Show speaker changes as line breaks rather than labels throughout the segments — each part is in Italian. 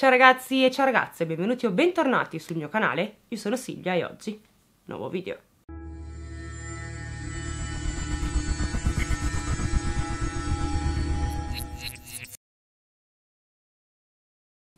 Ciao ragazzi e ciao ragazze, benvenuti o bentornati sul mio canale, io sono Silvia e oggi nuovo video.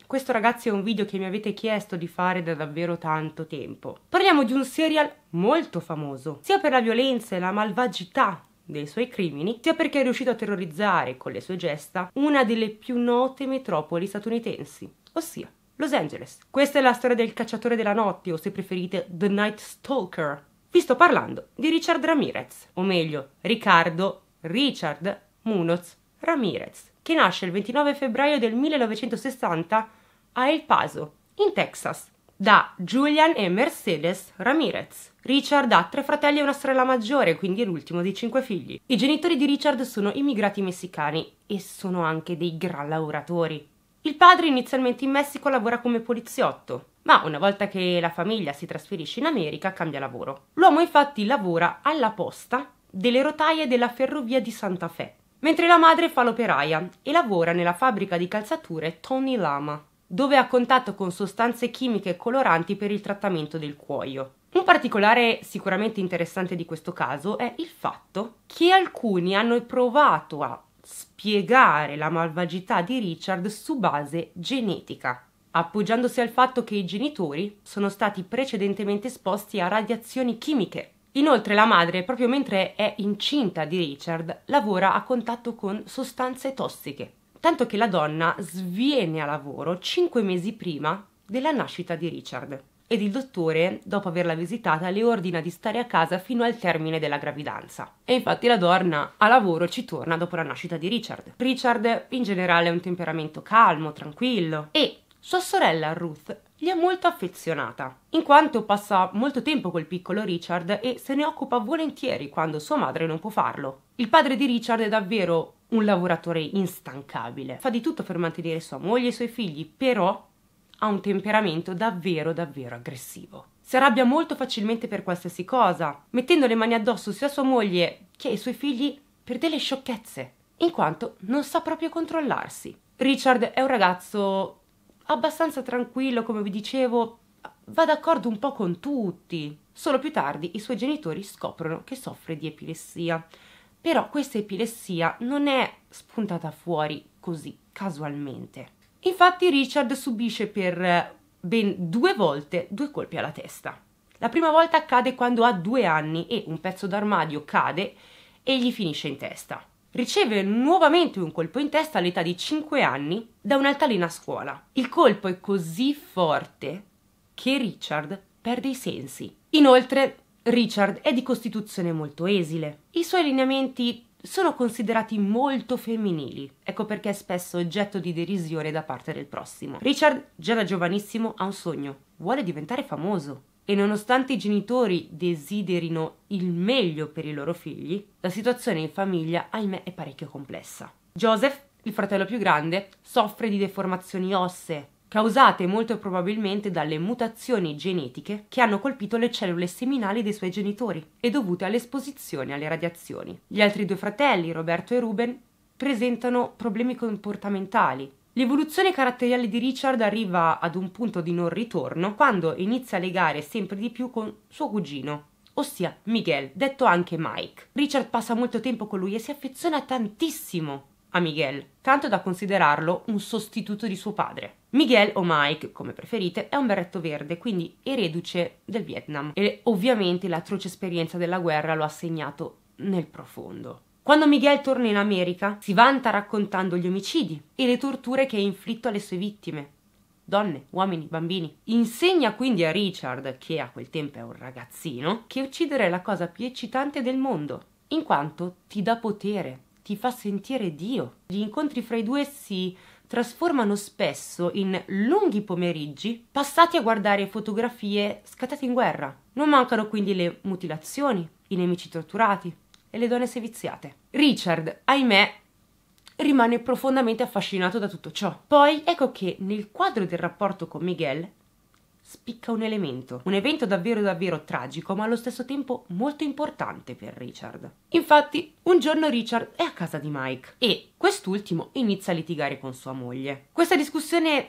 Questo ragazzi è un video che mi avete chiesto di fare da davvero tanto tempo. Parliamo di un serial molto famoso, sia per la violenza e la malvagità dei suoi crimini, sia perché è riuscito a terrorizzare con le sue gesta una delle più note metropoli statunitensi. Ossia, Los Angeles. Questa è la storia del cacciatore della notte, o se preferite, The Night Stalker. Vi sto parlando di Richard Ramirez, o meglio, Riccardo Richard Munoz Ramirez, che nasce il 29 febbraio del 1960 a El Paso, in Texas, da Julian e Mercedes Ramirez. Richard ha tre fratelli e una sorella maggiore, quindi è l'ultimo dei cinque figli. I genitori di Richard sono immigrati messicani e sono anche dei gran lavoratori. Il padre inizialmente in Messico lavora come poliziotto, ma una volta che la famiglia si trasferisce in America cambia lavoro. L'uomo infatti lavora alla posta delle rotaie della ferrovia di Santa Fe, mentre la madre fa l'operaia e lavora nella fabbrica di calzature Tony Lama, dove ha contatto con sostanze chimiche e coloranti per il trattamento del cuoio. Un particolare sicuramente interessante di questo caso è il fatto che alcuni hanno provato a spiegare la malvagità di Richard su base genetica, appoggiandosi al fatto che i genitori sono stati precedentemente esposti a radiazioni chimiche. Inoltre la madre, proprio mentre è incinta di Richard, lavora a contatto con sostanze tossiche, tanto che la donna sviene a lavoro 5 mesi prima della nascita di Richard ed il dottore, dopo averla visitata, le ordina di stare a casa fino al termine della gravidanza. E infatti la donna a lavoro ci torna dopo la nascita di Richard. Richard in generale ha un temperamento calmo, tranquillo e sua sorella Ruth gli è molto affezionata, in quanto passa molto tempo col piccolo Richard e se ne occupa volentieri quando sua madre non può farlo. Il padre di Richard è davvero un lavoratore instancabile, fa di tutto per mantenere sua moglie e i suoi figli, però ha un temperamento davvero davvero aggressivo. Si arrabbia molto facilmente per qualsiasi cosa, mettendo le mani addosso sia a sua moglie che ai suoi figli per delle sciocchezze, in quanto non sa proprio controllarsi. Richard è un ragazzo abbastanza tranquillo, come vi dicevo, va d'accordo un po' con tutti. Solo più tardi i suoi genitori scoprono che soffre di epilessia. Però questa epilessia non è spuntata fuori così casualmente. Infatti Richard subisce per eh, ben due volte due colpi alla testa. La prima volta accade quando ha due anni e un pezzo d'armadio cade e gli finisce in testa. Riceve nuovamente un colpo in testa all'età di 5 anni da un'altalena a scuola. Il colpo è così forte che Richard perde i sensi. Inoltre, Richard è di costituzione molto esile. I suoi lineamenti sono considerati molto femminili, ecco perché è spesso oggetto di derisione da parte del prossimo. Richard, già da giovanissimo, ha un sogno, vuole diventare famoso. E nonostante i genitori desiderino il meglio per i loro figli, la situazione in famiglia, ahimè, è parecchio complessa. Joseph, il fratello più grande, soffre di deformazioni ossee, causate molto probabilmente dalle mutazioni genetiche che hanno colpito le cellule seminali dei suoi genitori e dovute all'esposizione alle radiazioni. Gli altri due fratelli, Roberto e Ruben, presentano problemi comportamentali. L'evoluzione caratteriale di Richard arriva ad un punto di non ritorno quando inizia a legare sempre di più con suo cugino, ossia Miguel, detto anche Mike. Richard passa molto tempo con lui e si affeziona tantissimo a Miguel, tanto da considerarlo un sostituto di suo padre. Miguel o Mike, come preferite, è un berretto verde, quindi ereduce del Vietnam e ovviamente l'atroce esperienza della guerra lo ha segnato nel profondo. Quando Miguel torna in America, si vanta raccontando gli omicidi e le torture che ha inflitto alle sue vittime. Donne, uomini, bambini. Insegna quindi a Richard, che a quel tempo è un ragazzino, che uccidere è la cosa più eccitante del mondo, in quanto ti dà potere, ti fa sentire Dio. Gli incontri fra i due si trasformano spesso in lunghi pomeriggi passati a guardare fotografie scattate in guerra. Non mancano quindi le mutilazioni, i nemici torturati e le donne seviziate. Richard, ahimè, rimane profondamente affascinato da tutto ciò. Poi ecco che nel quadro del rapporto con Miguel spicca un elemento, un evento davvero davvero tragico ma allo stesso tempo molto importante per Richard. Infatti, un giorno Richard è a casa di Mike e quest'ultimo inizia a litigare con sua moglie. Questa discussione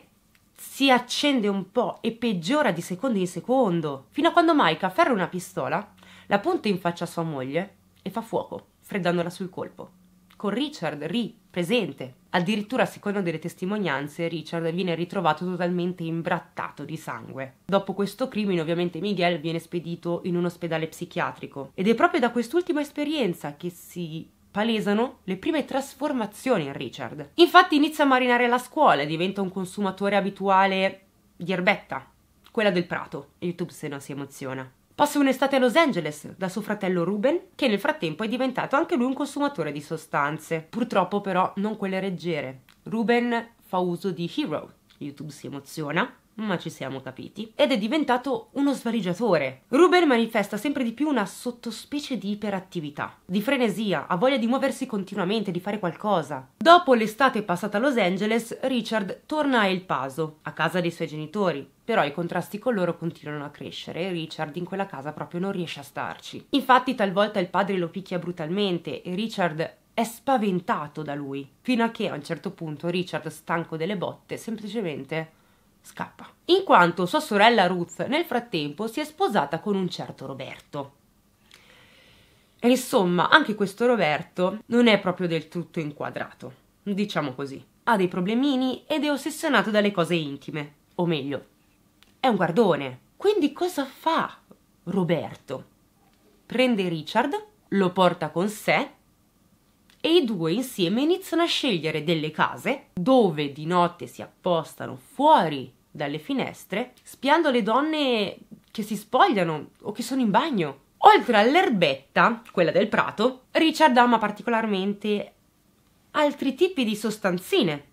si accende un po' e peggiora di secondo in secondo, fino a quando Mike afferra una pistola, la punta in faccia a sua moglie e fa fuoco, freddandola sul colpo. Con Richard, Ree, presente, Addirittura, secondo delle testimonianze, Richard viene ritrovato totalmente imbrattato di sangue. Dopo questo crimine, ovviamente, Miguel viene spedito in un ospedale psichiatrico. Ed è proprio da quest'ultima esperienza che si palesano le prime trasformazioni in Richard. Infatti inizia a marinare la scuola e diventa un consumatore abituale di erbetta, quella del prato. YouTube se non si emoziona. Passa un'estate a Los Angeles da suo fratello Ruben, che nel frattempo è diventato anche lui un consumatore di sostanze. Purtroppo però non quelle leggere. Ruben fa uso di Hero. YouTube si emoziona ma ci siamo capiti, ed è diventato uno svarigiatore. Ruben manifesta sempre di più una sottospecie di iperattività, di frenesia, ha voglia di muoversi continuamente, di fare qualcosa. Dopo l'estate passata a Los Angeles, Richard torna a El Paso, a casa dei suoi genitori, però i contrasti con loro continuano a crescere e Richard in quella casa proprio non riesce a starci. Infatti talvolta il padre lo picchia brutalmente e Richard è spaventato da lui, fino a che a un certo punto Richard, stanco delle botte, semplicemente scappa, in quanto sua sorella Ruth nel frattempo si è sposata con un certo Roberto. E insomma, anche questo Roberto non è proprio del tutto inquadrato, diciamo così. Ha dei problemini ed è ossessionato dalle cose intime, o meglio, è un guardone. Quindi cosa fa Roberto? Prende Richard, lo porta con sé e i due insieme iniziano a scegliere delle case dove di notte si appostano fuori dalle finestre, spiando le donne che si spogliano o che sono in bagno. Oltre all'erbetta, quella del prato, Richard ama particolarmente altri tipi di sostanzine,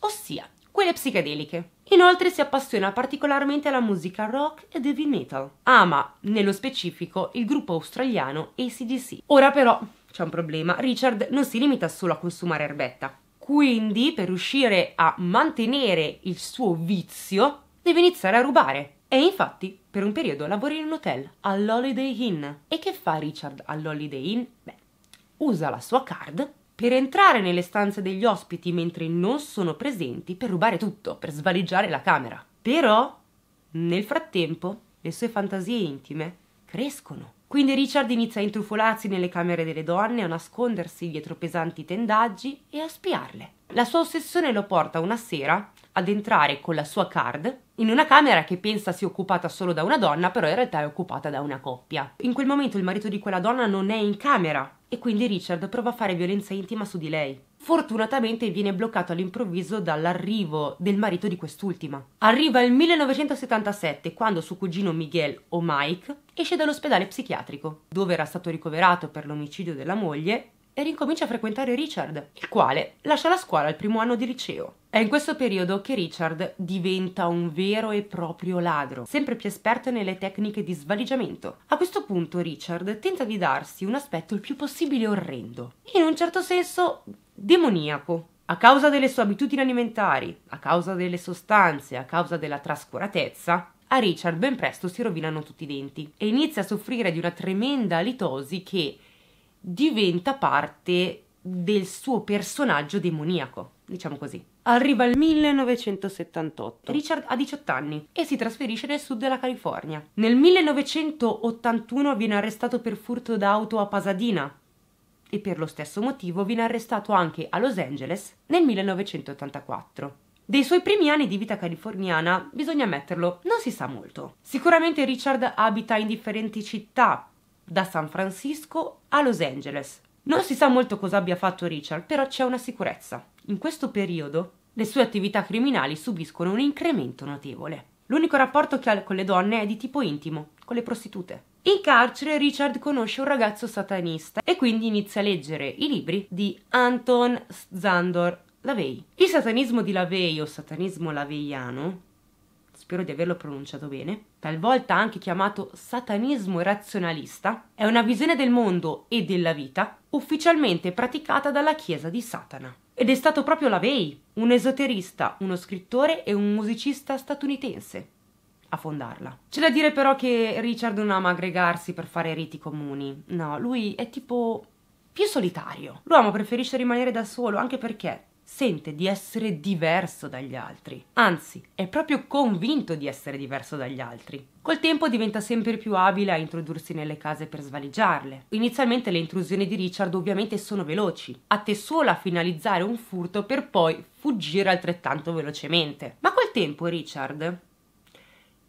ossia quelle psichedeliche. Inoltre si appassiona particolarmente alla musica rock ed heavy metal. Ama, nello specifico, il gruppo australiano ACDC. Ora però c'è un problema, Richard non si limita solo a consumare erbetta. Quindi, per riuscire a mantenere il suo vizio, deve iniziare a rubare. E infatti, per un periodo lavora in un hotel, all'Holiday Inn. E che fa Richard all'Holiday Inn? Beh, usa la sua card per entrare nelle stanze degli ospiti mentre non sono presenti per rubare tutto, per svaliggiare la camera. Però, nel frattempo, le sue fantasie intime crescono quindi Richard inizia a intrufolarsi nelle camere delle donne, a nascondersi dietro pesanti tendaggi e a spiarle. La sua ossessione lo porta una sera ad entrare con la sua card in una camera che pensa sia occupata solo da una donna, però in realtà è occupata da una coppia. In quel momento il marito di quella donna non è in camera e quindi Richard prova a fare violenza intima su di lei. Fortunatamente viene bloccato all'improvviso dall'arrivo del marito di quest'ultima. Arriva il 1977 quando suo cugino Miguel o Mike esce dall'ospedale psichiatrico, dove era stato ricoverato per l'omicidio della moglie, e rincomincia a frequentare Richard, il quale lascia la scuola al primo anno di liceo. È in questo periodo che Richard diventa un vero e proprio ladro, sempre più esperto nelle tecniche di svaligiamento. A questo punto Richard tenta di darsi un aspetto il più possibile orrendo, in un certo senso demoniaco. A causa delle sue abitudini alimentari, a causa delle sostanze, a causa della trascuratezza, a Richard ben presto si rovinano tutti i denti e inizia a soffrire di una tremenda litosi che diventa parte del suo personaggio demoniaco, diciamo così. Arriva il 1978. Richard ha 18 anni e si trasferisce nel sud della California. Nel 1981 viene arrestato per furto d'auto a Pasadena e per lo stesso motivo viene arrestato anche a Los Angeles nel 1984. Dei suoi primi anni di vita californiana, bisogna ammetterlo, non si sa molto. Sicuramente Richard abita in differenti città, da San Francisco a Los Angeles. Non si sa molto cosa abbia fatto Richard, però c'è una sicurezza. In questo periodo le sue attività criminali subiscono un incremento notevole. L'unico rapporto che ha con le donne è di tipo intimo, con le prostitute. In carcere Richard conosce un ragazzo satanista e quindi inizia a leggere i libri di Anton Zandor Lavey. Il satanismo di Lavey o satanismo laveiano, spero di averlo pronunciato bene, talvolta anche chiamato satanismo razionalista, è una visione del mondo e della vita ufficialmente praticata dalla Chiesa di Satana. Ed è stato proprio Lavey, un esoterista, uno scrittore e un musicista statunitense, a fondarla. C'è da dire però che Richard non ama aggregarsi per fare riti comuni. No, lui è tipo più solitario. L'uomo preferisce rimanere da solo anche perché sente di essere diverso dagli altri, anzi è proprio convinto di essere diverso dagli altri. Col tempo diventa sempre più abile a introdursi nelle case per svaligiarle. Inizialmente le intrusioni di Richard ovviamente sono veloci, atte solo a finalizzare un furto per poi fuggire altrettanto velocemente. Ma col tempo Richard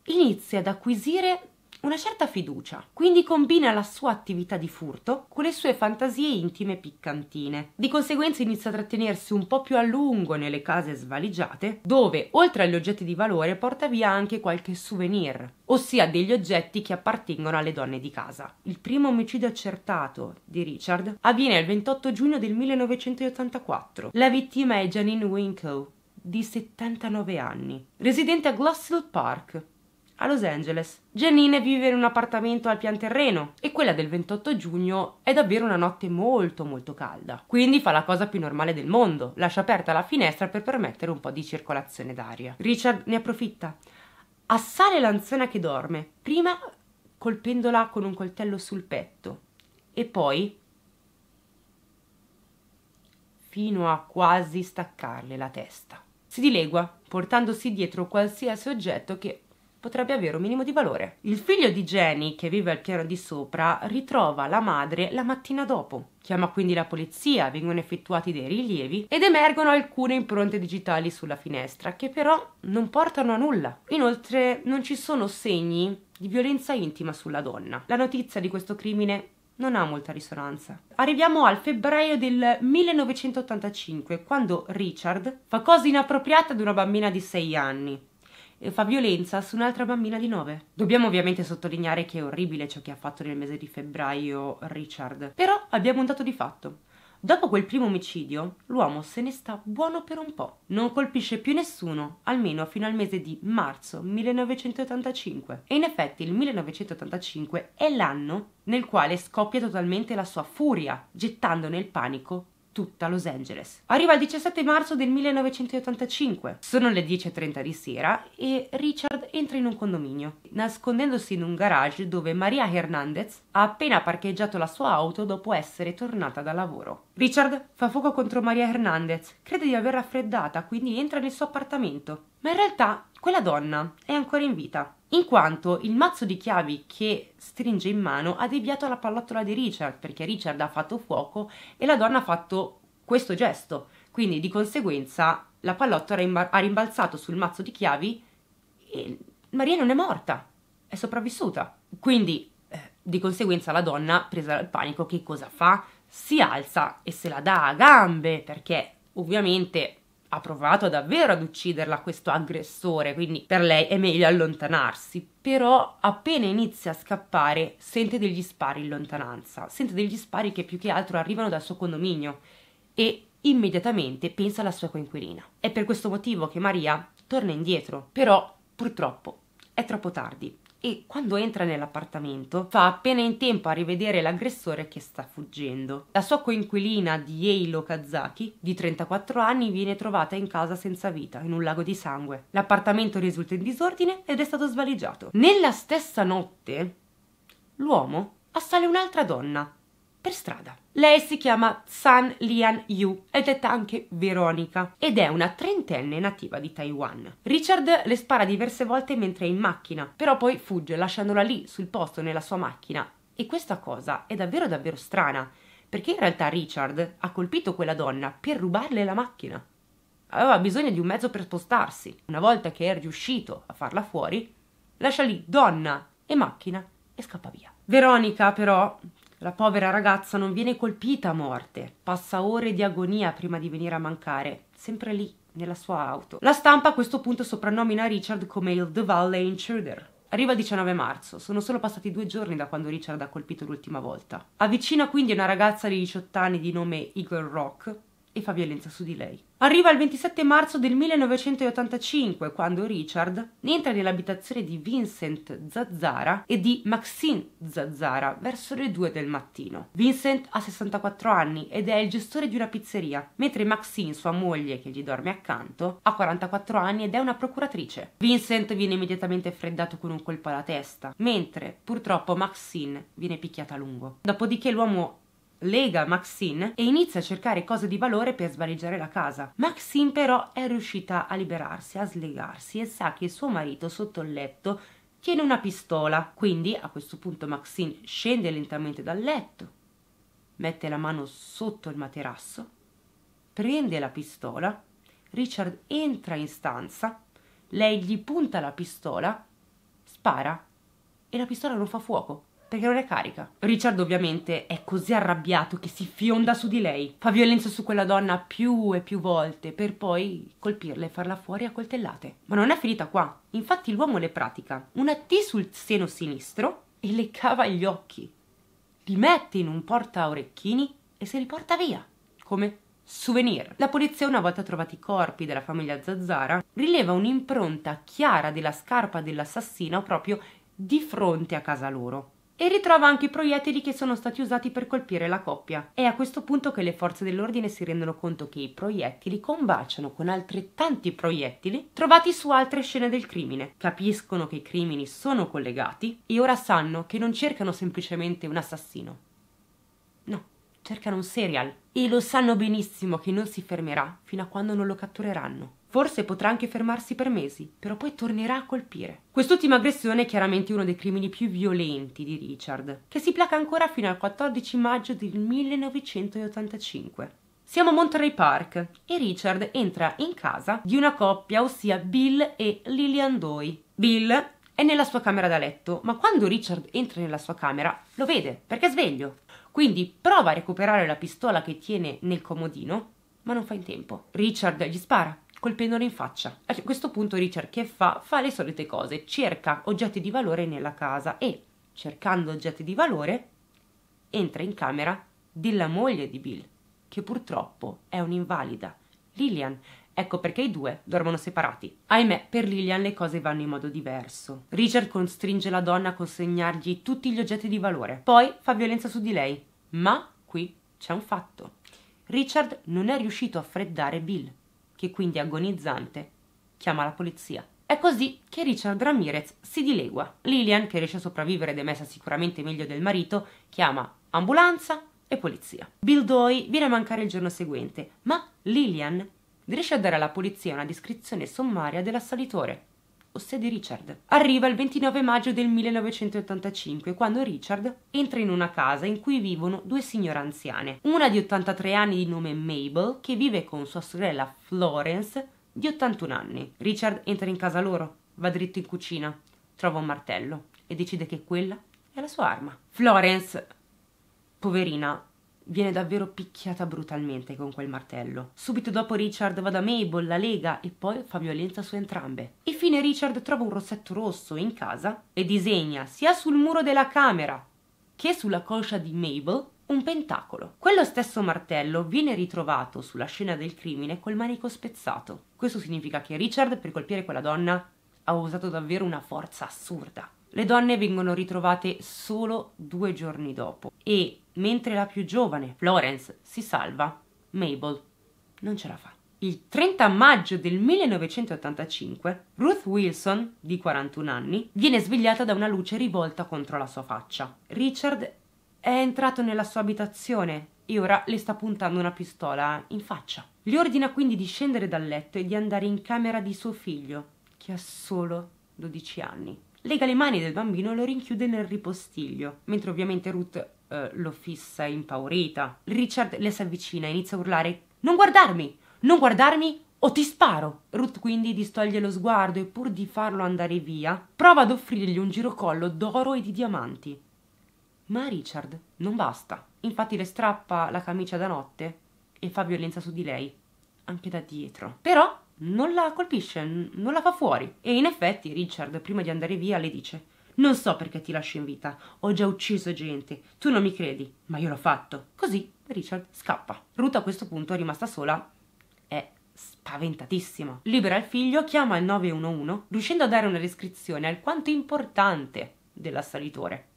inizia ad acquisire una certa fiducia, quindi combina la sua attività di furto con le sue fantasie intime piccantine. Di conseguenza inizia a trattenersi un po' più a lungo nelle case svaligiate, dove oltre agli oggetti di valore porta via anche qualche souvenir, ossia degli oggetti che appartengono alle donne di casa. Il primo omicidio accertato di Richard avviene il 28 giugno del 1984. La vittima è Janine Winkle, di 79 anni, residente a Glossel Park, a Los Angeles. Janine vive in un appartamento al pian terreno e quella del 28 giugno è davvero una notte molto molto calda. Quindi fa la cosa più normale del mondo, lascia aperta la finestra per permettere un po' di circolazione d'aria. Richard ne approfitta, assale l'anziana che dorme, prima colpendola con un coltello sul petto e poi fino a quasi staccarle la testa. Si dilegua, portandosi dietro qualsiasi oggetto che potrebbe avere un minimo di valore. Il figlio di Jenny, che vive al piano di sopra, ritrova la madre la mattina dopo. Chiama quindi la polizia, vengono effettuati dei rilievi ed emergono alcune impronte digitali sulla finestra, che però non portano a nulla. Inoltre non ci sono segni di violenza intima sulla donna. La notizia di questo crimine non ha molta risonanza. Arriviamo al febbraio del 1985, quando Richard fa cosa inappropriata ad una bambina di 6 anni fa violenza su un'altra bambina di 9. Dobbiamo ovviamente sottolineare che è orribile ciò che ha fatto nel mese di febbraio Richard, però abbiamo un dato di fatto. Dopo quel primo omicidio, l'uomo se ne sta buono per un po'. Non colpisce più nessuno, almeno fino al mese di marzo 1985. E in effetti il 1985 è l'anno nel quale scoppia totalmente la sua furia, gettando nel panico tutta Los Angeles. Arriva il 17 marzo del 1985, sono le 10.30 di sera e Richard entra in un condominio, nascondendosi in un garage dove Maria Hernandez ha appena parcheggiato la sua auto dopo essere tornata da lavoro. Richard fa fuoco contro Maria Hernandez, crede di aver raffreddata, quindi entra nel suo appartamento, ma in realtà quella donna è ancora in vita in quanto il mazzo di chiavi che stringe in mano ha deviato la pallottola di Richard perché Richard ha fatto fuoco e la donna ha fatto questo gesto. Quindi di conseguenza la pallottola ha rimbalzato sul mazzo di chiavi e Maria non è morta, è sopravvissuta. Quindi eh, di conseguenza la donna, presa dal panico, che cosa fa? Si alza e se la dà a gambe perché ovviamente ha provato davvero ad ucciderla questo aggressore, quindi per lei è meglio allontanarsi. Però appena inizia a scappare sente degli spari in lontananza, sente degli spari che più che altro arrivano dal suo condominio e immediatamente pensa alla sua coinquilina. È per questo motivo che Maria torna indietro, però purtroppo è troppo tardi e quando entra nell'appartamento fa appena in tempo a rivedere l'aggressore che sta fuggendo. La sua coinquilina di Eilo Kazaki, di 34 anni, viene trovata in casa senza vita, in un lago di sangue. L'appartamento risulta in disordine ed è stato svaligiato. Nella stessa notte, l'uomo assale un'altra donna per strada. Lei si chiama San Lian Yu è detta anche Veronica ed è una trentenne nativa di Taiwan. Richard le spara diverse volte mentre è in macchina, però poi fugge lasciandola lì sul posto nella sua macchina e questa cosa è davvero davvero strana, perché in realtà Richard ha colpito quella donna per rubarle la macchina. Aveva bisogno di un mezzo per spostarsi. Una volta che è riuscito a farla fuori, lascia lì donna e macchina e scappa via. Veronica, però, la povera ragazza non viene colpita a morte, passa ore di agonia prima di venire a mancare, sempre lì, nella sua auto. La stampa a questo punto soprannomina Richard come il The Valley Intruder. Arriva il 19 marzo, sono solo passati due giorni da quando Richard ha colpito l'ultima volta. Avvicina quindi una ragazza di 18 anni di nome Eagle Rock, e fa violenza su di lei. Arriva il 27 marzo del 1985 quando Richard entra nell'abitazione di Vincent Zazzara e di Maxine Zazzara verso le 2 del mattino. Vincent ha 64 anni ed è il gestore di una pizzeria, mentre Maxine, sua moglie che gli dorme accanto, ha 44 anni ed è una procuratrice. Vincent viene immediatamente freddato con un colpo alla testa, mentre purtroppo Maxine viene picchiata a lungo. Dopodiché l'uomo lega Maxine e inizia a cercare cose di valore per svaleggiare la casa. Maxine però è riuscita a liberarsi, a slegarsi e sa che suo marito sotto il letto tiene una pistola. Quindi a questo punto Maxine scende lentamente dal letto, mette la mano sotto il materasso, prende la pistola, Richard entra in stanza, lei gli punta la pistola, spara e la pistola non fa fuoco perché non è carica. Richard ovviamente è così arrabbiato che si fionda su di lei, fa violenza su quella donna più e più volte per poi colpirla e farla fuori a coltellate. Ma non è finita qua, infatti l'uomo le pratica una T sul seno sinistro e le cava gli occhi, li mette in un porta orecchini e se li porta via, come souvenir. La polizia, una volta trovati i corpi della famiglia Zazzara, rileva un'impronta chiara della scarpa dell'assassino proprio di fronte a casa loro e ritrova anche i proiettili che sono stati usati per colpire la coppia. È a questo punto che le forze dell'ordine si rendono conto che i proiettili combaciano con altrettanti proiettili trovati su altre scene del crimine. Capiscono che i crimini sono collegati e ora sanno che non cercano semplicemente un assassino. No, cercano un serial e lo sanno benissimo che non si fermerà fino a quando non lo cattureranno. Forse potrà anche fermarsi per mesi, però poi tornerà a colpire. Quest'ultima aggressione è chiaramente uno dei crimini più violenti di Richard, che si placa ancora fino al 14 maggio del 1985. Siamo a Monterey Park e Richard entra in casa di una coppia, ossia Bill e Lillian Doy. Bill è nella sua camera da letto, ma quando Richard entra nella sua camera lo vede perché è sveglio. Quindi prova a recuperare la pistola che tiene nel comodino, ma non fa in tempo. Richard gli spara colpendolo in faccia. A questo punto Richard che fa? Fa le solite cose, cerca oggetti di valore nella casa e, cercando oggetti di valore, entra in camera della moglie di Bill, che purtroppo è un'invalida, Lillian. Ecco perché i due dormono separati. Ahimè, per Lillian le cose vanno in modo diverso. Richard costringe la donna a consegnargli tutti gli oggetti di valore, poi fa violenza su di lei. Ma qui c'è un fatto. Richard non è riuscito a freddare Bill che quindi agonizzante chiama la polizia. È così che Richard Ramirez si dilegua. Lillian, che riesce a sopravvivere ed è messa sicuramente meglio del marito, chiama ambulanza e polizia. Bill Doy viene a mancare il giorno seguente, ma Lillian riesce a dare alla polizia una descrizione sommaria dell'assalitore ossia di Richard. Arriva il 29 maggio del 1985, quando Richard entra in una casa in cui vivono due signore anziane, una di 83 anni di nome Mabel, che vive con sua sorella Florence, di 81 anni. Richard entra in casa loro, va dritto in cucina, trova un martello e decide che quella è la sua arma. Florence, poverina, viene davvero picchiata brutalmente con quel martello. Subito dopo Richard va da Mabel, la lega e poi fa violenza su entrambe. Infine Richard trova un rossetto rosso in casa e disegna sia sul muro della camera che sulla coscia di Mabel un pentacolo. Quello stesso martello viene ritrovato sulla scena del crimine col manico spezzato. Questo significa che Richard, per colpire quella donna, ha usato davvero una forza assurda. Le donne vengono ritrovate solo due giorni dopo e mentre la più giovane, Florence, si salva, Mabel non ce la fa. Il 30 maggio del 1985, Ruth Wilson, di 41 anni, viene svegliata da una luce rivolta contro la sua faccia. Richard è entrato nella sua abitazione e ora le sta puntando una pistola in faccia. Le ordina quindi di scendere dal letto e di andare in camera di suo figlio, che ha solo 12 anni. Lega le mani del bambino e lo rinchiude nel ripostiglio, mentre ovviamente Ruth eh, lo fissa impaurita. Richard le si avvicina e inizia a urlare: Non guardarmi! Non guardarmi o ti sparo! Ruth quindi distoglie lo sguardo e pur di farlo andare via, prova ad offrirgli un girocollo d'oro e di diamanti. Ma a Richard non basta. Infatti le strappa la camicia da notte e fa violenza su di lei, anche da dietro. Però non la colpisce, non la fa fuori. E in effetti Richard, prima di andare via, le dice non so perché ti lascio in vita. Ho già ucciso gente. Tu non mi credi, ma io l'ho fatto. Così Richard scappa. Ruth a questo punto è rimasta sola. È spaventatissima. Libera il figlio, chiama il 911, riuscendo a dare una descrizione alquanto importante dell'assalitore.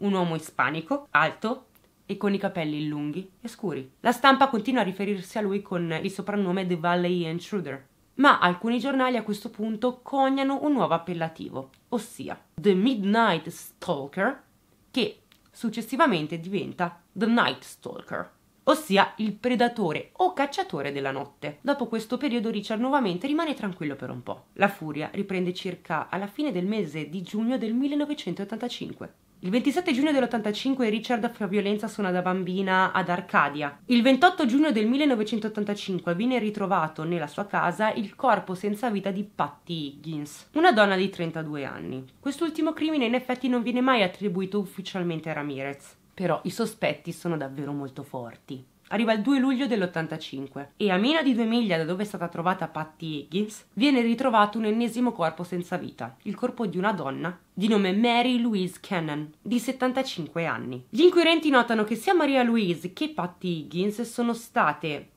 Un uomo ispanico, alto e con i capelli lunghi e scuri. La stampa continua a riferirsi a lui con il soprannome The Valley Intruder, ma alcuni giornali a questo punto coniano un nuovo appellativo, ossia The Midnight Stalker, che successivamente diventa The Night Stalker, ossia il predatore o cacciatore della notte. Dopo questo periodo Richard nuovamente rimane tranquillo per un po'. La furia riprende circa alla fine del mese di giugno del 1985. Il 27 giugno dell'85 Richard fa violenza su una da bambina ad Arcadia. Il 28 giugno del 1985 viene ritrovato nella sua casa il corpo senza vita di Patty Higgins, una donna di 32 anni. Quest'ultimo crimine in effetti non viene mai attribuito ufficialmente a Ramirez, però i sospetti sono davvero molto forti. Arriva il 2 luglio dell'85 e a meno di due miglia da dove è stata trovata Patty Higgins viene ritrovato un ennesimo corpo senza vita, il corpo di una donna di nome Mary Louise Cannon, di 75 anni. Gli inquirenti notano che sia Maria Louise che Patty Higgins sono state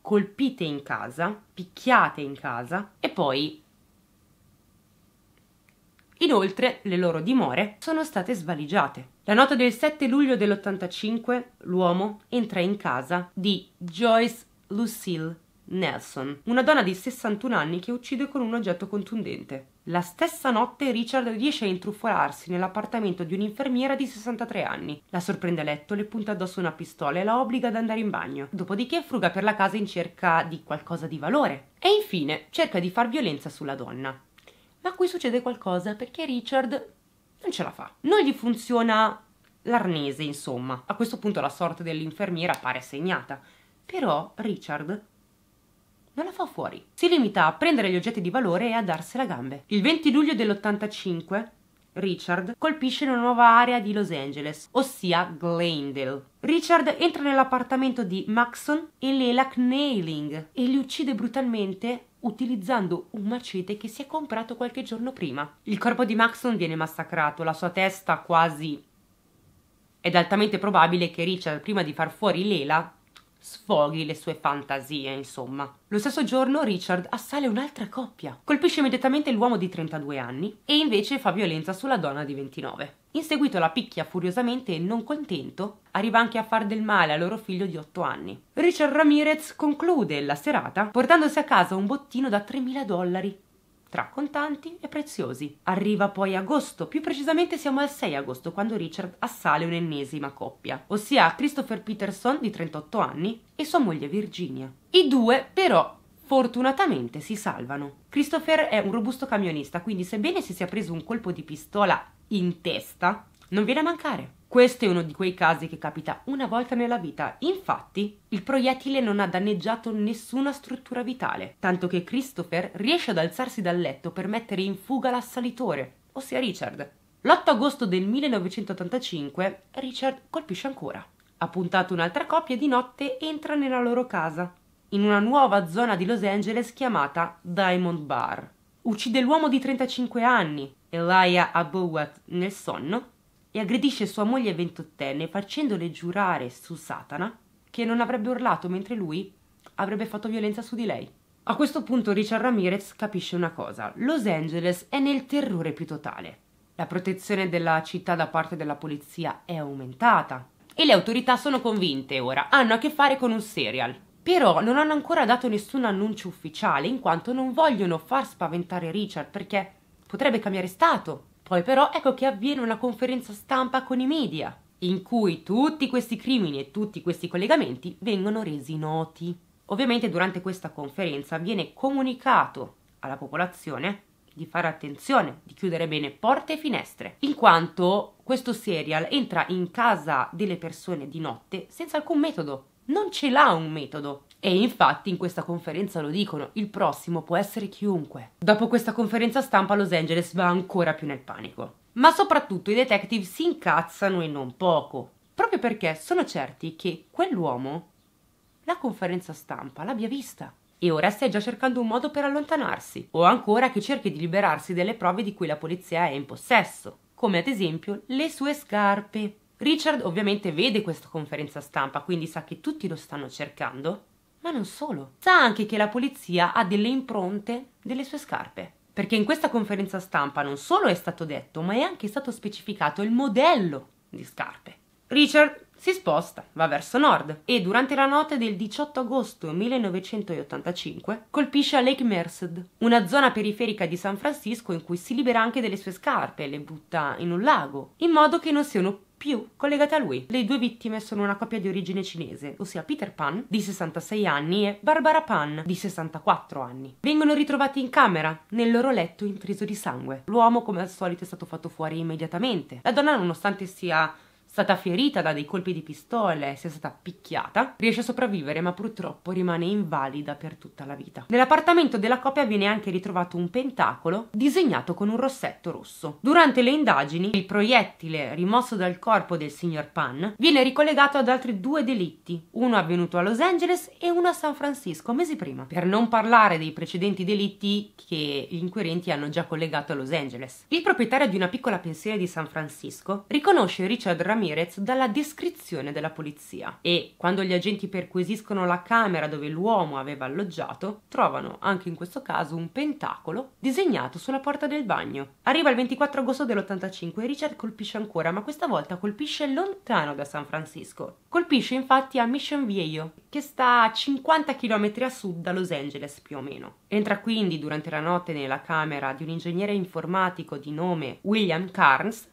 colpite in casa, picchiate in casa e poi Inoltre le loro dimore sono state svaligiate. La notte del 7 luglio dell'85 l'uomo entra in casa di Joyce Lucille Nelson, una donna di 61 anni che uccide con un oggetto contundente. La stessa notte Richard riesce a intrufolarsi nell'appartamento di un'infermiera di 63 anni. La sorprende a letto, le punta addosso una pistola e la obbliga ad andare in bagno. Dopodiché fruga per la casa in cerca di qualcosa di valore. E infine cerca di far violenza sulla donna ma qui succede qualcosa perché Richard non ce la fa. Non gli funziona l'arnese, insomma. A questo punto la sorte dell'infermiera pare segnata. Però Richard non la fa fuori. Si limita a prendere gli oggetti di valore e a darsela a gambe. Il 20 luglio dell'85 Richard colpisce una nuova area di Los Angeles, ossia Glendale. Richard entra nell'appartamento di Maxon e Lelak Nailing e li uccide brutalmente utilizzando un macete che si è comprato qualche giorno prima. Il corpo di Maxon viene massacrato, la sua testa quasi... Ed è altamente probabile che Richard, prima di far fuori Lela, sfoghi le sue fantasie, insomma. Lo stesso giorno Richard assale un'altra coppia. Colpisce immediatamente l'uomo di 32 anni e invece fa violenza sulla donna di 29. In seguito la picchia furiosamente e non contento, arriva anche a far del male al loro figlio di 8 anni. Richard Ramirez conclude la serata portandosi a casa un bottino da 3.000 dollari tra contanti e preziosi. Arriva poi agosto, più precisamente siamo al 6 agosto quando Richard assale un'ennesima coppia, ossia Christopher Peterson di 38 anni e sua moglie Virginia. I due però fortunatamente si salvano. Christopher è un robusto camionista, quindi sebbene si sia preso un colpo di pistola in testa non viene a mancare. Questo è uno di quei casi che capita una volta nella vita. Infatti, il proiettile non ha danneggiato nessuna struttura vitale, tanto che Christopher riesce ad alzarsi dal letto per mettere in fuga l'assalitore, ossia Richard. L'8 agosto del 1985 Richard colpisce ancora. Ha puntato un'altra coppia e di notte entra nella loro casa, in una nuova zona di Los Angeles chiamata Diamond Bar uccide l'uomo di 35 anni, Elia Abowat, nel sonno e aggredisce sua moglie ventottenne facendole giurare su Satana che non avrebbe urlato mentre lui avrebbe fatto violenza su di lei. A questo punto Richard Ramirez capisce una cosa, Los Angeles è nel terrore più totale. La protezione della città da parte della polizia è aumentata e le autorità sono convinte ora, hanno a che fare con un serial però non hanno ancora dato nessun annuncio ufficiale in quanto non vogliono far spaventare Richard perché potrebbe cambiare stato. Poi però ecco che avviene una conferenza stampa con i media in cui tutti questi crimini e tutti questi collegamenti vengono resi noti. Ovviamente durante questa conferenza viene comunicato alla popolazione di fare attenzione, di chiudere bene porte e finestre, in quanto questo serial entra in casa delle persone di notte senza alcun metodo, non ce l'ha un metodo. E infatti in questa conferenza lo dicono, il prossimo può essere chiunque. Dopo questa conferenza stampa Los Angeles va ancora più nel panico. Ma soprattutto i detective si incazzano e non poco, proprio perché sono certi che quell'uomo la conferenza stampa l'abbia vista e ora stia già cercando un modo per allontanarsi, o ancora che cerchi di liberarsi delle prove di cui la polizia è in possesso, come ad esempio le sue scarpe. Richard ovviamente vede questa conferenza stampa, quindi sa che tutti lo stanno cercando, ma non solo. Sa anche che la polizia ha delle impronte delle sue scarpe. Perché in questa conferenza stampa non solo è stato detto, ma è anche stato specificato il modello di scarpe. Richard si sposta, va verso nord e durante la notte del 18 agosto 1985 colpisce a Lake Merced, una zona periferica di San Francisco in cui si libera anche delle sue scarpe e le butta in un lago, in modo che non siano più collegate a lui. Le due vittime sono una coppia di origine cinese, ossia Peter Pan, di 66 anni, e Barbara Pan, di 64 anni. Vengono ritrovati in camera, nel loro letto intriso di sangue. L'uomo, come al solito, è stato fatto fuori immediatamente. La donna, nonostante sia stata ferita da dei colpi di pistola e sia stata picchiata, riesce a sopravvivere ma purtroppo rimane invalida per tutta la vita. Nell'appartamento della coppia viene anche ritrovato un pentacolo disegnato con un rossetto rosso. Durante le indagini il proiettile rimosso dal corpo del signor Pan viene ricollegato ad altri due delitti, uno avvenuto a Los Angeles e uno a San Francisco mesi prima, per non parlare dei precedenti delitti che gli inquirenti hanno già collegato a Los Angeles. Il proprietario di una piccola pensione di San Francisco riconosce Richard Ramirez Ramirez dalla descrizione della polizia e, quando gli agenti perquisiscono la camera dove l'uomo aveva alloggiato, trovano anche in questo caso un pentacolo disegnato sulla porta del bagno. Arriva il 24 agosto dell'85 e Richard colpisce ancora, ma questa volta colpisce lontano da San Francisco. Colpisce infatti a Mission Viejo, che sta a 50 km a sud da Los Angeles più o meno. Entra quindi durante la notte nella camera di un ingegnere informatico di nome William Carnes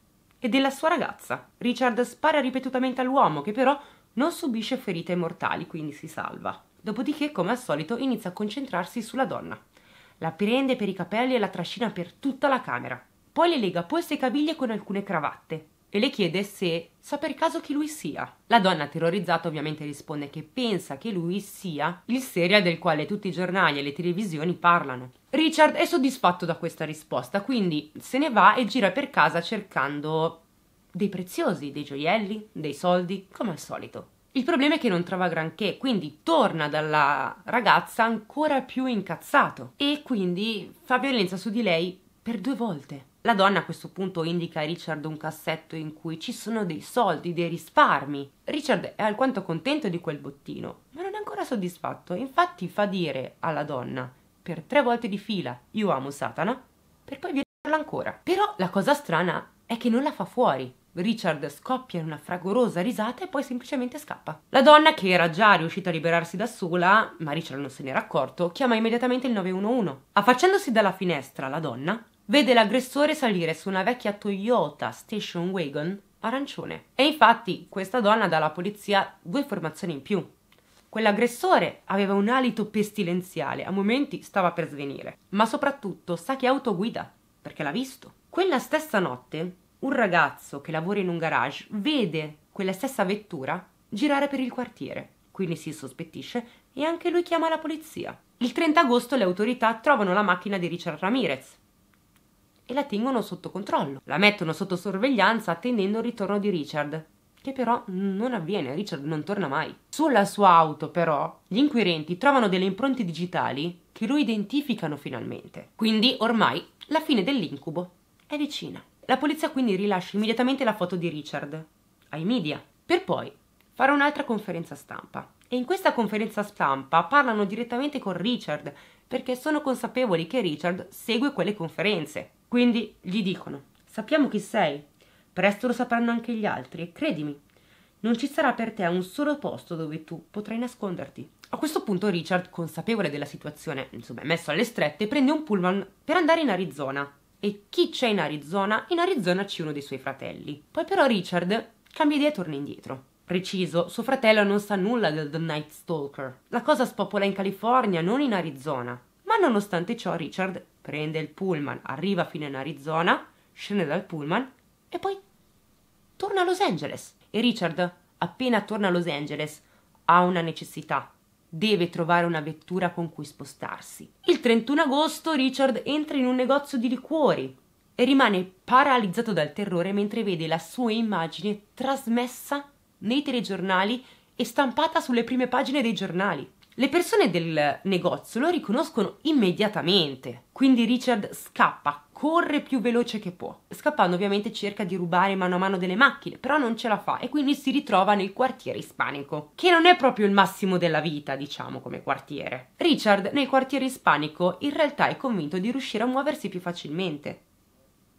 e della sua ragazza. Richard spara ripetutamente all'uomo, che però non subisce ferite mortali, quindi si salva. Dopodiché, come al solito, inizia a concentrarsi sulla donna. La prende per i capelli e la trascina per tutta la camera. Poi le lega polse e caviglie con alcune cravatte e le chiede se sa per caso chi lui sia. La donna, terrorizzata, ovviamente risponde che pensa che lui sia il serial del quale tutti i giornali e le televisioni parlano Richard è soddisfatto da questa risposta, quindi se ne va e gira per casa cercando dei preziosi, dei gioielli, dei soldi, come al solito. Il problema è che non trova granché, quindi torna dalla ragazza ancora più incazzato e quindi fa violenza su di lei per due volte. La donna a questo punto indica a Richard un cassetto in cui ci sono dei soldi, dei risparmi. Richard è alquanto contento di quel bottino, ma non è ancora soddisfatto, infatti fa dire alla donna per tre volte di fila Io amo Satana, per poi vederla ancora. Però la cosa strana è che non la fa fuori. Richard scoppia in una fragorosa risata e poi semplicemente scappa. La donna, che era già riuscita a liberarsi da sola, ma Richard non se n'era accorto, chiama immediatamente il 911. Affacciandosi dalla finestra, la donna vede l'aggressore salire su una vecchia Toyota Station Wagon arancione. E infatti questa donna dà alla polizia due informazioni in più. Quell'aggressore aveva un alito pestilenziale, a momenti stava per svenire. Ma soprattutto sa che autoguida, perché l'ha visto. Quella stessa notte, un ragazzo che lavora in un garage vede quella stessa vettura girare per il quartiere, quindi si sospettisce e anche lui chiama la polizia. Il 30 agosto le autorità trovano la macchina di Richard Ramirez e la tengono sotto controllo. La mettono sotto sorveglianza attendendo il ritorno di Richard, che però non avviene, Richard non torna mai. Sulla sua auto però gli inquirenti trovano delle impronte digitali che lo identificano finalmente. Quindi ormai la fine dell'incubo è vicina. La polizia quindi rilascia immediatamente la foto di Richard ai media per poi fare un'altra conferenza stampa. E in questa conferenza stampa parlano direttamente con Richard perché sono consapevoli che Richard segue quelle conferenze. Quindi gli dicono: Sappiamo chi sei, Presto lo sapranno anche gli altri e credimi, non ci sarà per te un solo posto dove tu potrai nasconderti. A questo punto Richard, consapevole della situazione, insomma, messo alle strette, prende un pullman per andare in Arizona. E chi c'è in Arizona? In Arizona c'è uno dei suoi fratelli. Poi però Richard cambia idea e torna indietro. Preciso, suo fratello non sa nulla del The Night Stalker. La cosa spopola in California, non in Arizona. Ma nonostante ciò Richard prende il pullman, arriva fino in Arizona, scende dal pullman e poi torna a Los Angeles. E Richard, appena torna a Los Angeles, ha una necessità. Deve trovare una vettura con cui spostarsi. Il 31 agosto Richard entra in un negozio di liquori e rimane paralizzato dal terrore mentre vede la sua immagine trasmessa nei telegiornali e stampata sulle prime pagine dei giornali. Le persone del negozio lo riconoscono immediatamente, quindi Richard scappa, corre più veloce che può. Scappando ovviamente cerca di rubare mano a mano delle macchine, però non ce la fa e quindi si ritrova nel quartiere ispanico, che non è proprio il massimo della vita, diciamo, come quartiere. Richard nel quartiere ispanico in realtà è convinto di riuscire a muoversi più facilmente,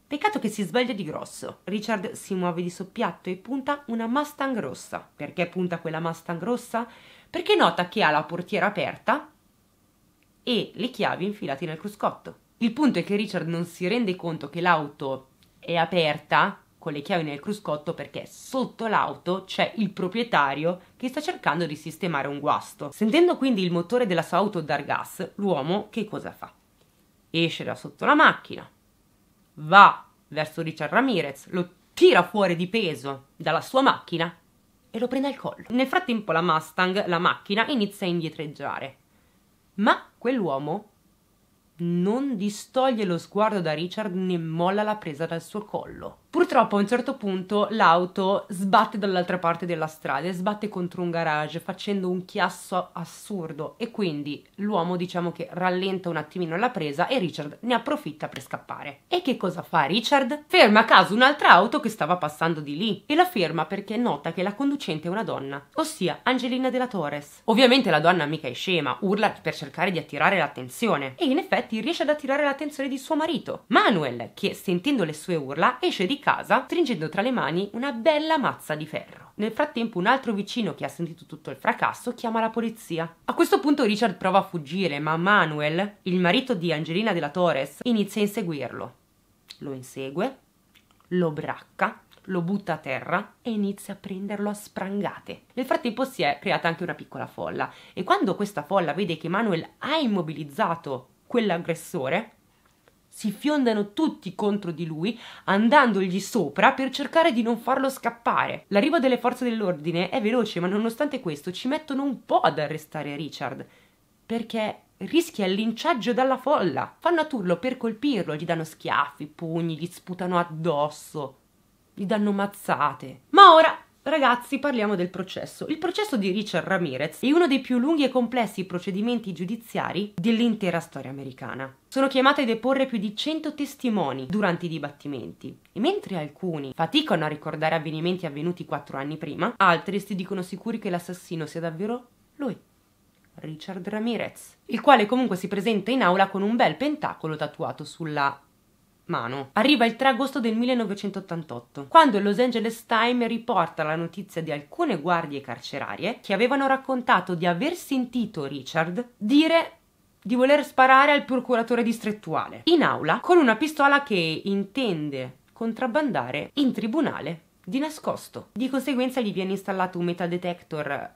Peccato che si sbaglia di grosso. Richard si muove di soppiatto e punta una Mustang rossa. Perché punta quella Mustang rossa? perché nota che ha la portiera aperta e le chiavi infilate nel cruscotto. Il punto è che Richard non si rende conto che l'auto è aperta con le chiavi nel cruscotto perché sotto l'auto c'è il proprietario che sta cercando di sistemare un guasto. Sentendo quindi il motore della sua auto dar gas, l'uomo che cosa fa? Esce da sotto la macchina, va verso Richard Ramirez, lo tira fuori di peso dalla sua macchina e lo prende al collo. Nel frattempo la Mustang, la macchina, inizia a indietreggiare. Ma quell'uomo non distoglie lo sguardo da Richard né molla la presa dal suo collo. Purtroppo a un certo punto l'auto sbatte dall'altra parte della strada e sbatte contro un garage facendo un chiasso assurdo e quindi l'uomo diciamo che rallenta un attimino la presa e Richard ne approfitta per scappare. E che cosa fa Richard? Ferma a caso un'altra auto che stava passando di lì e la ferma perché nota che la conducente è una donna, ossia Angelina della Torres. Ovviamente la donna mica è scema, urla per cercare di attirare l'attenzione e in effetti riesce ad attirare l'attenzione di suo marito, Manuel, che sentendo le sue urla esce di di casa, stringendo tra le mani una bella mazza di ferro. Nel frattempo un altro vicino che ha sentito tutto il fracasso chiama la polizia. A questo punto Richard prova a fuggire, ma Manuel, il marito di Angelina della Torres, inizia a inseguirlo. Lo insegue, lo bracca, lo butta a terra e inizia a prenderlo a sprangate. Nel frattempo si è creata anche una piccola folla e quando questa folla vede che Manuel ha immobilizzato quell'aggressore, si fiondano tutti contro di lui, andandogli sopra per cercare di non farlo scappare. L'arrivo delle forze dell'ordine è veloce, ma nonostante questo ci mettono un po' ad arrestare Richard, perché rischia il linciaggio dalla folla. Fanno a turno per colpirlo, gli danno schiaffi, pugni, gli sputano addosso, gli danno mazzate. Ma ora Ragazzi, parliamo del processo. Il processo di Richard Ramirez è uno dei più lunghi e complessi procedimenti giudiziari dell'intera storia americana. Sono chiamati a deporre più di 100 testimoni durante i dibattimenti e mentre alcuni faticano a ricordare avvenimenti avvenuti 4 anni prima, altri si dicono sicuri che l'assassino sia davvero lui. Richard Ramirez, il quale comunque si presenta in aula con un bel pentacolo tatuato sulla mano. Arriva il 3 agosto del 1988, quando il Los Angeles Times riporta la notizia di alcune guardie carcerarie che avevano raccontato di aver sentito Richard dire di voler sparare al procuratore distrettuale in aula con una pistola che intende contrabbandare in tribunale di nascosto. Di conseguenza gli viene installato un metadetector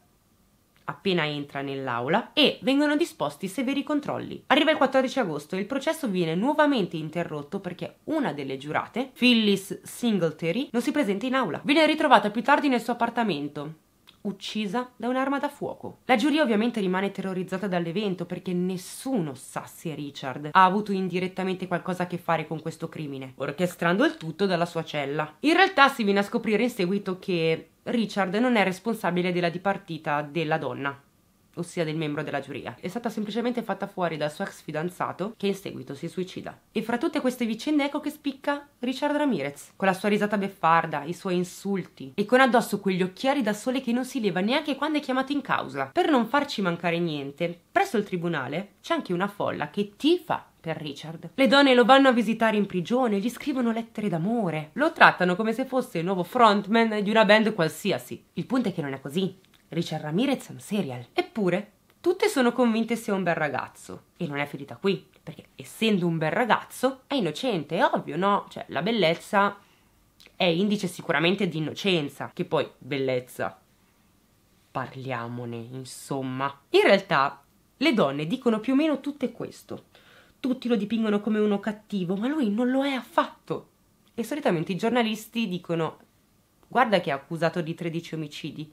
appena entra nell'aula e vengono disposti severi controlli. Arriva il 14 agosto e il processo viene nuovamente interrotto perché una delle giurate, Phyllis Singletary, non si presenta in aula. Viene ritrovata più tardi nel suo appartamento, uccisa da un'arma da fuoco. La giuria ovviamente rimane terrorizzata dall'evento perché nessuno sa se Richard ha avuto indirettamente qualcosa a che fare con questo crimine, orchestrando il tutto dalla sua cella. In realtà si viene a scoprire in seguito che Richard non è responsabile della dipartita della donna, ossia del membro della giuria. È stata semplicemente fatta fuori dal suo ex fidanzato che in seguito si suicida. E fra tutte queste vicende ecco che spicca Richard Ramirez, con la sua risata beffarda, i suoi insulti e con addosso quegli occhiali da sole che non si leva neanche quando è chiamato in causa. Per non farci mancare niente, presso il tribunale c'è anche una folla che tifa per Richard. Le donne lo vanno a visitare in prigione, gli scrivono lettere d'amore, lo trattano come se fosse il nuovo frontman di una band qualsiasi. Il punto è che non è così. Richard Ramirez è un serial. Eppure, tutte sono convinte sia un bel ragazzo. E non è finita qui, perché essendo un bel ragazzo è innocente, è ovvio, no? Cioè, la bellezza è indice sicuramente di innocenza, che poi bellezza. Parliamone, insomma. In realtà, le donne dicono più o meno tutto questo tutti lo dipingono come uno cattivo, ma lui non lo è affatto. E solitamente i giornalisti dicono guarda che è accusato di 13 omicidi.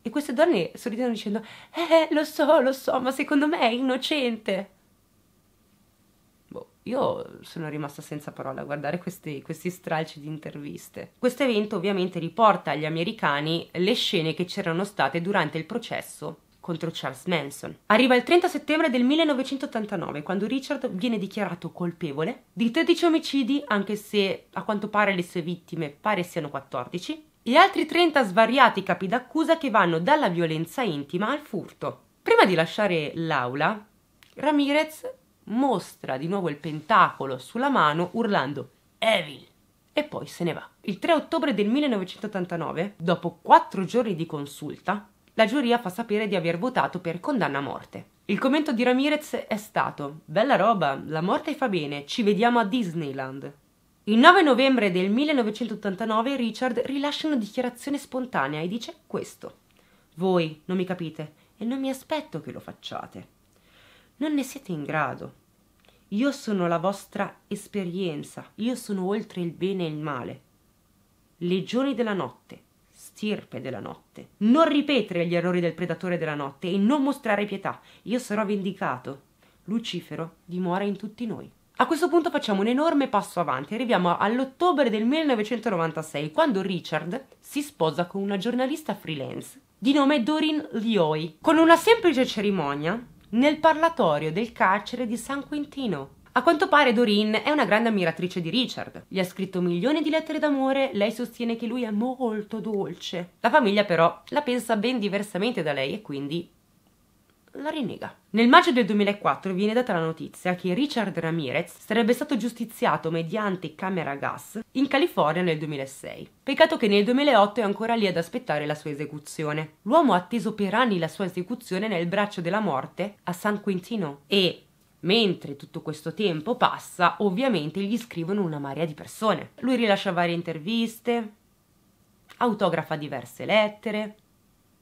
E queste donne sorridono dicendo eh, eh lo so, lo so, ma secondo me è innocente. Boh, io sono rimasta senza parola a guardare questi, questi stralci di interviste. Questo evento ovviamente riporta agli americani le scene che c'erano state durante il processo contro Charles Manson. Arriva il 30 settembre del 1989, quando Richard viene dichiarato colpevole di 13 omicidi, anche se a quanto pare le sue vittime pare siano 14, e altri 30 svariati capi d'accusa che vanno dalla violenza intima al furto. Prima di lasciare l'aula, Ramirez mostra di nuovo il pentacolo sulla mano urlando Evil e poi se ne va. Il 3 ottobre del 1989, dopo quattro giorni di consulta, la giuria fa sapere di aver votato per condanna a morte. Il commento di Ramirez è stato: Bella roba, la morte fa bene, ci vediamo a Disneyland. Il 9 novembre del 1989 Richard rilascia una dichiarazione spontanea e dice questo. Voi non mi capite e non mi aspetto che lo facciate. Non ne siete in grado. Io sono la vostra esperienza, io sono oltre il bene e il male. Legioni della notte, stirpe della notte. Non ripetere gli errori del predatore della notte e non mostrare pietà. Io sarò vendicato. Lucifero dimora in tutti noi. A questo punto facciamo un enorme passo avanti, arriviamo all'ottobre del 1996, quando Richard si sposa con una giornalista freelance di nome Dorin Lioi, con una semplice cerimonia nel parlatorio del carcere di San Quintino. A quanto pare Doreen è una grande ammiratrice di Richard. Gli ha scritto milioni di lettere d'amore, lei sostiene che lui è molto dolce. La famiglia però la pensa ben diversamente da lei e quindi la rinnega. Nel maggio del 2004 viene data la notizia che Richard Ramirez sarebbe stato giustiziato mediante camera gas in California nel 2006. Peccato che nel 2008 è ancora lì ad aspettare la sua esecuzione. L'uomo ha atteso per anni la sua esecuzione nel braccio della morte a San Quintino e Mentre tutto questo tempo passa, ovviamente gli scrivono una marea di persone. Lui rilascia varie interviste, autografa diverse lettere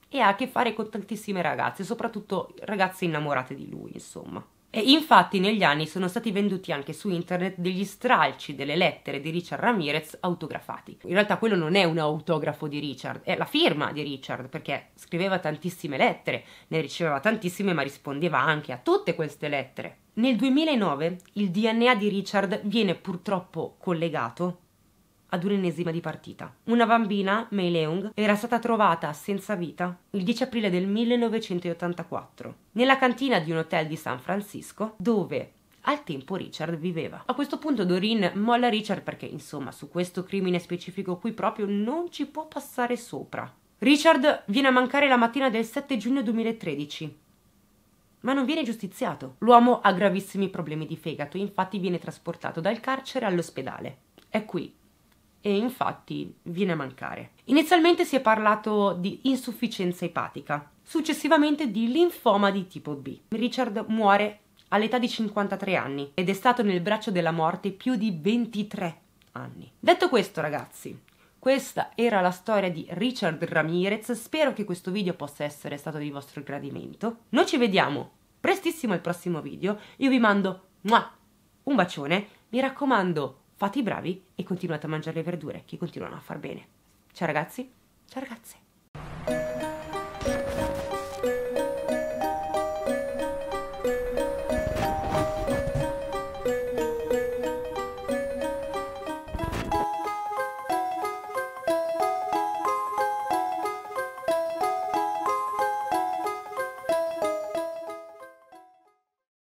e ha a che fare con tantissime ragazze, soprattutto ragazze innamorate di lui, insomma. E infatti negli anni sono stati venduti anche su internet degli stralci delle lettere di Richard Ramirez autografati. In realtà quello non è un autografo di Richard, è la firma di Richard perché scriveva tantissime lettere, ne riceveva tantissime ma rispondeva anche a tutte queste lettere. Nel 2009 il DNA di Richard viene purtroppo collegato ad un'ennesima di partita. Una bambina, Mei Leung, era stata trovata senza vita il 10 aprile del 1984 nella cantina di un hotel di San Francisco dove al tempo Richard viveva. A questo punto Doreen molla Richard perché, insomma, su questo crimine specifico qui proprio non ci può passare sopra. Richard viene a mancare la mattina del 7 giugno 2013 ma non viene giustiziato. L'uomo ha gravissimi problemi di fegato, infatti viene trasportato dal carcere all'ospedale. È qui e infatti viene a mancare. Inizialmente si è parlato di insufficienza epatica, successivamente di linfoma di tipo B. Richard muore all'età di 53 anni ed è stato nel braccio della morte più di 23 anni. Detto questo ragazzi, questa era la storia di Richard Ramirez, spero che questo video possa essere stato di vostro gradimento. Noi ci vediamo prestissimo al prossimo video, io vi mando un bacione, mi raccomando fate i bravi e continuate a mangiare le verdure che continuano a far bene. Ciao ragazzi, ciao ragazze.